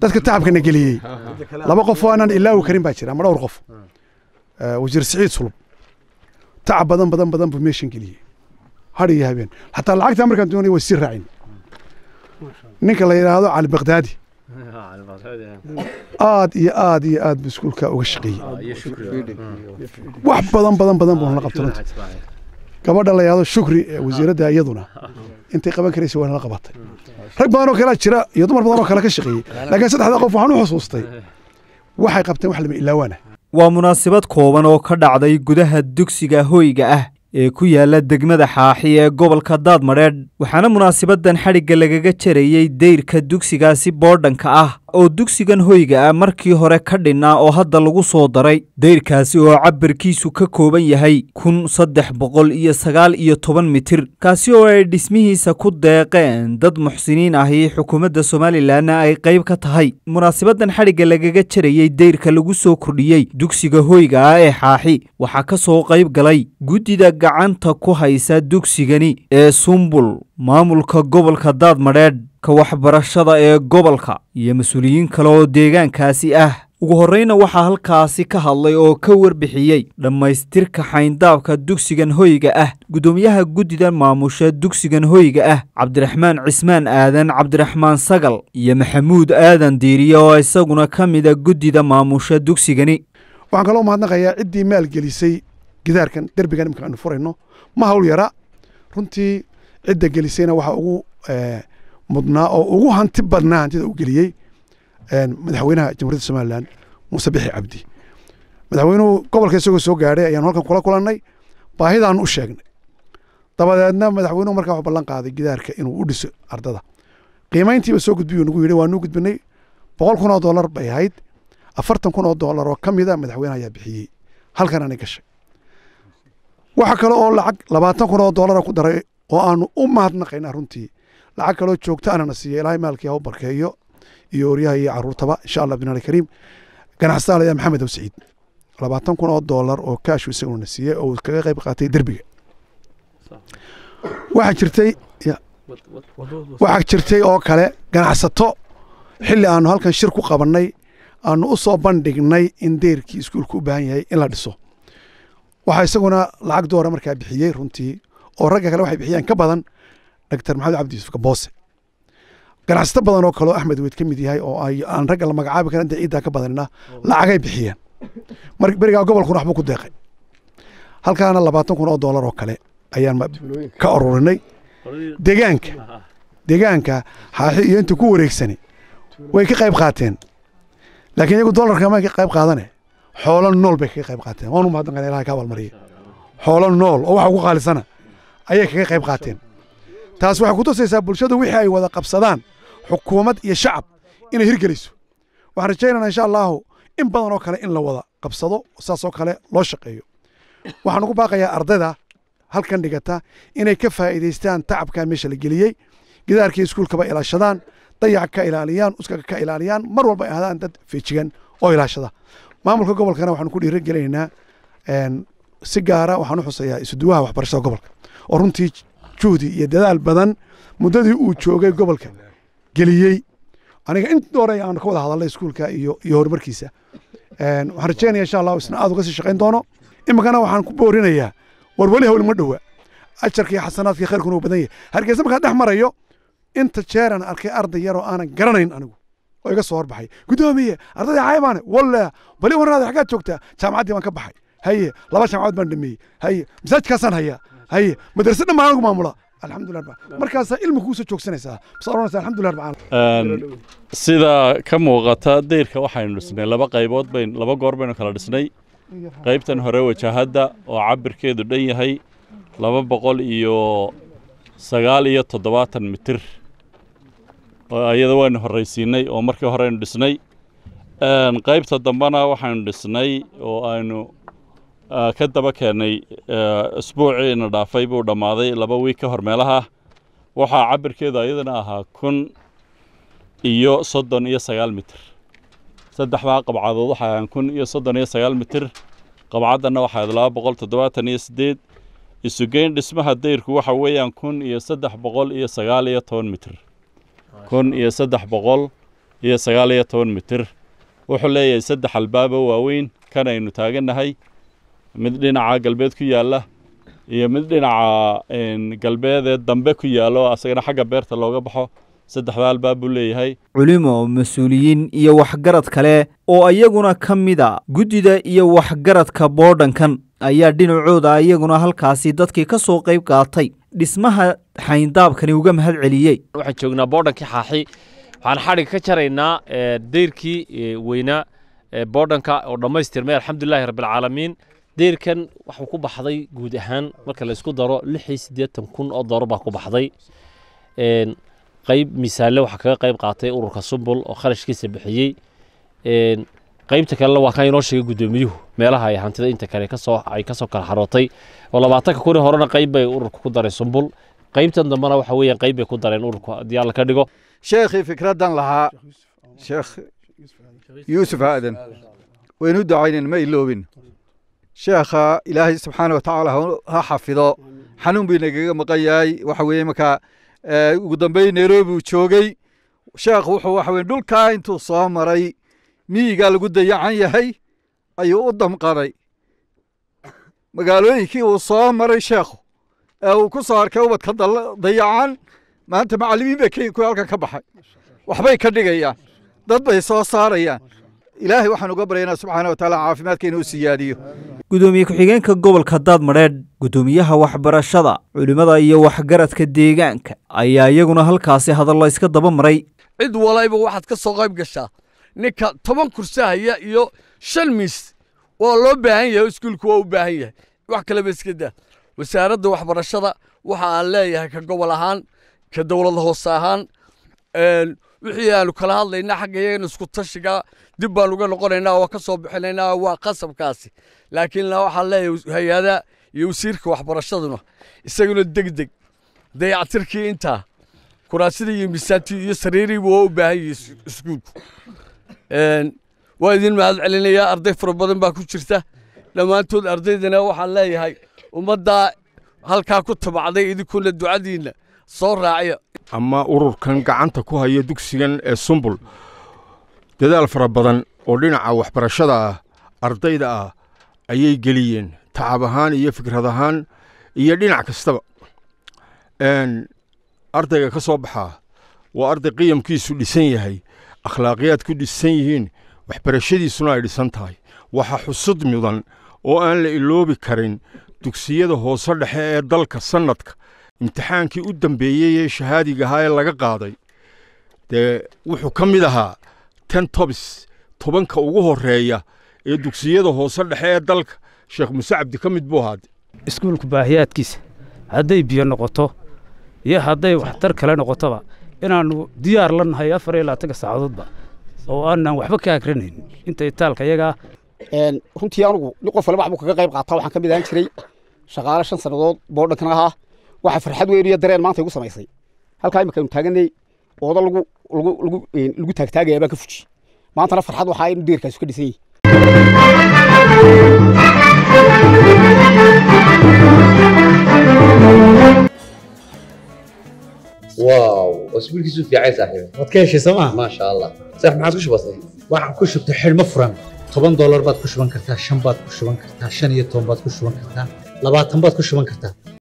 dadka tacabkana geliyey laba qof oo aanan ilaawi karin baa jira ama dhowr qof wasiir siciid sulub tacab badan badan badan buu meeshan geliyey har iyo habeen xataa lacagtaa markaan doonaya way sii raacin ninka la yidhaahdo cali bakdaadi aad iyo aad iyo aad buu iskuulkaa uga shaqeeyey ah, wax badan badan badan buu nala qabta runta gabadha la yahdo shukri ee ah. wasiiradda iyaduna ah. intay qaban karaysa waana la qabatay rag badan oo kalea jira iyo dumar badan oo kale ka shaqeeyey laakiin saddexdaa qof waxaan u xusuustay waxay qabteen wax lama ilaawana waa munaasabad kooban oo ka dhacday gudaha dugsiga hoyga ah ee ku yaalla degmada xaaxi ee gobolka daadmadheedh waxaana munaasabadan xadhigga lagaga jarayey dayrka dugsigaasi boodhanka ah oo dugsigan hoyga ah markii hore ka dhinnaa oo hadda lagu soo daray dayrkaasi oo cabirkiisu ka kooban yahay kun saddex boqol iyo sagaal iyo toban mitir kaasi oo ay dhismihiisa ku deeqeen dad muxsiniin ahi xukuumadda somalilanna ah ay qayb ka tahay munaasibaddan xadhigga lagaga jarayey dayrka lagu soo kordhiyey dugsiga hoyga ah ee xaaxi waxaa ka soo qayb galay guddida gacanta ku haysa dugsigani ee sumbul maamulka gobolka daadmadheedh heerka waxbarashada ee gobolka iyo mas-uuliyiin kale oo deegaankaasi ah ugu horreyna waxaa halkaasi ka hadlay oo ka warbixiyey dhammaystirka xayndaabka dugsigan hoyga ah guddoomiyaha guddida maamusha dugsigan hoyga ah cabdiraxmaan cismaan aadan cabdiraxmaan sagal iyo maxamuud aadan diiriye oo isaguna ka mida guddida maamusha dugsigani waxaan kaloo mahadnaqayaa ciddii maalgelisay gidaarkan derbigan imika aynu furayno ma hawl yara runtii cidda gelisayna waxaa ugu eh, mudnaa oo ugu hanti badnaa hantida u geliyey madaxweynaha jamhuuriyadda somalilan muuse bixi cabdi madaxweynuhu gobolka isagoo soo gaadhay ayaan halkan kula kulannay baahidaanu u sheegnay dabadeedna madaxweynuhu markaa wuxuu ballan qaaday gidaarka inuu u dhiso ardada qiimayntiiba soo gudbiyu nagu yidhi waanuu gudbinay boqol kun oo dollar bay ahayd afartan kun oo dollar oo ka mida ah madaxweynaha ayaa bixiyey halkan aanay gashay waxa kale oo lacag labaatan kun oo dollara ku daray oo aanu u mahadnaqayna runtii lacag kaloo joogtaanana siiya ilahay maalkii hau barkeeyo iyo oryaha iyo caruurtaba insha allah bn alkariim ganacsataa layaa maxamed aw saciid labaatan kun oo doolar oo kaashu isaguna siiyey oo uu kaga qayb qaatay derbiga waxaa jirtay waxaa jirtay oo kale ganacsato xilli aanu halkan shir ku qabannay aanu u bandhignay in deerkii iskuulku u baahan yahay in la dhiso waxaa isaguna lacag doora markaa bixiyey runtii oo ragga kale waxay bixiyeen ka badan doctor maxamed cabdi yuusuf kaboose ganacsato badan oo kaleo axmed weyd ka mid yahay oo aan ragga la magacaabi karin inta ciiddaa ka badanina lacagay bixiyeen berigaa gobolkuna waxbuu ku deeqay halkaana labaatan kun oo doolar oo kale ayaan ka ururinay deegaanka deegaanka xaaxi iyo intii ku wareegsani way ka qayb qaateen laakiin iyagu doolarka ma ka qayb qaadane xoolo nool bay kaga qayb qaateen waanu mahadnaqan ilahay ka abaalmariyay xoolo nool oo waxa ugu qaalisana ayay kaga qayb qaateen taas waxay ku tusaysaa bulshada wixii ay wada qabsadaan xukuumad iyo shacab inay hirgeliso waxaan rajaynana insha allaahu in badan oo kale in la wada qabsado saasoo kale loo shaqeeyo waxaan ugu baaqayaa ardayda halkan dhigata inay ka faa'iidaystaan tacabkaa meesha la geliyey gidaarkii iskuulkaba ilaashadaan dayaca ka ilaaliyaan uskaga ka ilaaliyaan mar walba ahdaan dad feejigan oo ilaashada maamulka gobolkana waxaanu ku dhiira si gaara waxaan u xuseeyaa isuduwaha waxbarashada gobolka oo runtii juhdi iyo dadaal badan muddadii uu joogay gobolka geliyey aniga in hore aan ka wada hadalnay iskuulka iyo horumarkiisa waxaan rajeynaya insha allah isna aad uga sii shaqayn doono iminkana waxaan ku boorinayaa war weli hawl ma dhowa ajarkii xasanaadkii khayrkuna uu badan yahay hargeysa markaan dhex marayo inta jeeraan arkay arday yaroo aanan garanayn anigu oo iga soo horbaxay guddoomiye ardayda caayabaane walle bali warnaada xaggaad joogtaa jaamacaddii baan ka baxay haye laba jaamacood baan dhameeyey haye masaajkaasaan hayaa haye madrasa dhammaan anagu maamula sida ka muuqata deyrka waxaynu dhisnay laba qaybood bayn laba goor baynu kala dhisnay qaybtan hore wajahadda oo cabirkeedu dhan yahay laba boqol iyo sagaal iyo toddobaatan mitir iyada waynu horraysiinay oo markii hore aynu dhisnay ehm, qaybta dambena waxaynu dhisnay oo aynu ka daba keenay isbuuciina dhaafay buu dhammaaday laba wiig ka hor meelaha waxaa cabirkeedu iyadana ahaa kun iyo soddon iyo sagaal mitir saddexdaa qabcadood waxay ahaan kun iyo soddon iyo sagaal mitir qabcaddana waxaad laba boqol toddobaatan iyo siddeed isugeyn dhismaha dayrku waxa weeyaan kun iyo saddex boqol iyo sagaal iyo toban mitir kun iyo saddex boqol iyo sagaal iyo toban mitir wuxuu leeyahay saddex albaabo waaweyn kan aynu taagannahay mid dhinaca galbeed ku yaalla iyo mid dhinaca galbeedee dambe ku yaallo asagana xagga beerta looga baxo saddexda albaab buu leeyahay culimo mas-uuliyiin iyo waxgarad kale oo iyaguna ka mid a guddida iyo waxgaradka boodhankan ayaa dhinacooda iyaguna halkaasi dadkii ka soo qayb qaatay dhismaha xayndaabkani uga mahad celiyey waxaan joognaa boodhankii xaaxi waxaan xadhiga ka jaraynaa dayrkii weynaa boodhanka oo dhammaystirmay alxamdulilaahi rabbilcaalamiin deyrkan waxuu ku baxday guud ahaan marka laysku daro lixiyo siddeetan kun oo doolar baa ku baxday qayb misaalle waxaa kaga qayb qaatay ururka sumbul oo kharashkiisa bixiyey qaybta kalena waa kaa inoo sheegay guddoomiyuhu meelaha ay hantida inta kale kasoo ay kasoo kala xarootay oo labaatanka kunii horena qayb bay ururka ku daray sumbul qaybtan dambena waxa weeyaan qayb bay ku dareen ururku haddii alla ka dhigo sheekhii fikraddan lahaa sheekh yuusuf aadan waynu ducaynen ma iloobin sheekha ilaahay subxaana watacaala ha xafido xanuun bay nagaga maqan yahay waxa weye markaa eh, ugu dambeyn nairobi uu joogey sheekh wuxuu waxa weye dhulkaa intuu soo maray miyigaa lagu dayacan yahay ayuu u damqaday magaalooyinkii uu soo maray sheekhu ee uu ku soo arkay ubadka dayacan maanta macalimiin bay kenya halkan ka baxay waxbay ka dhigayaan dad bay soo saarayaan ilaahay waxaan uga baryaynaa subxaana wa tacaala caafimaadka siyaadiyo gudoomiye ku-xigeenka gobolka daadmadheedh gudoomiyaha waxbarashada culimmada iyo waxgaradka deegaanka ayaa iyaguna halkaasi hadallo iska daba maray cid walayba waxaad ka soo qayb gashaa ninka toban kursahaya iyo shan miis waa loo baahan yahay iskuulku waa u baahan yahay wax kaleba iska daa wasaaradda waxbarashada waxa aan leeyahay ka gobol ahaan ka dowlad hoose ahaan wixii aanu kala hadlaynaa xaggayagan isku tashiga dib baan uga noqonaynaa waa ka soo bixinaynaa waa qasabkaasi laakiin waxaan leeyahay hay-ada iyo wasiirka waxbarashaduna isaguna deg deg dayactirkii intaa kuraasidii iyo miisaantii iyo sariiriibu waa u baahan yihi iskuulku waa idin mahad celinayaa arday fara badan baa ku jirta dhammaantood ardaydana waxaan leeyahay ummaddaa halkaa ku tabacday idinkuna ducadiinna soo raaciya ama ururkan gacanta ku haya dugsigan ee sumbul dadaal fara badan oo dhinaca waxbarashada ah ardayda ah ayay geliyeen tacab ahaan iyo fikrad ahaan iyo dhinac kastaba ardayga ka soo baxaa waa arday qiyamkiisu dhisan yahay akhlaaqiyaadku dhisan yihiin waxbarashadiisuna ay dhisan tahay waxa xusud mudan oo aan la iloobi karin dugsiyada hoose dhexe ee dalka sannadka imtixaankii u dambeeyey ee shahaadiga ahaa ee laga qaaday dee wuxuu ka mid ahaa ten tobis tobanka ugu horeeya ee dugsiyada hoose dhexe ee dalka sheekh muuse cabdi ka mid buu ahaade iskuulku baahiyaadkiisa hadday biyo noqoto iyo hadday waxtar kale noqotoba inaanu diyaar la nahay afar iyo labaatanka saacadoodba oo aanaan waxba ka agranayn inta itaalka iyagaa runtii anugu ni qof walba waxbuu kaga qayb qaataa waxaan ka mid ahaan jiray shaqaale shan sannadood boodhankana ahaa waxa farxad weyn iyo dareen maanta igu samaysay halkaa imika taaganay ooda lagu lagu lagu lagu taagtaagaya baan ka fuji maantana farxad waxaa in deerkaasi ka dhisan yihiin واو اسبوع كيسو في عايز صاحبي ما تكيش سما ما شاء الله صح ما waxaan ku shubtay xidhmo furan toban doolar baad ku shuban kartaa shan baad ku shuban kartaa shan iyo toban baad ku shuban kartaa labaatan baad ku shuban kartaa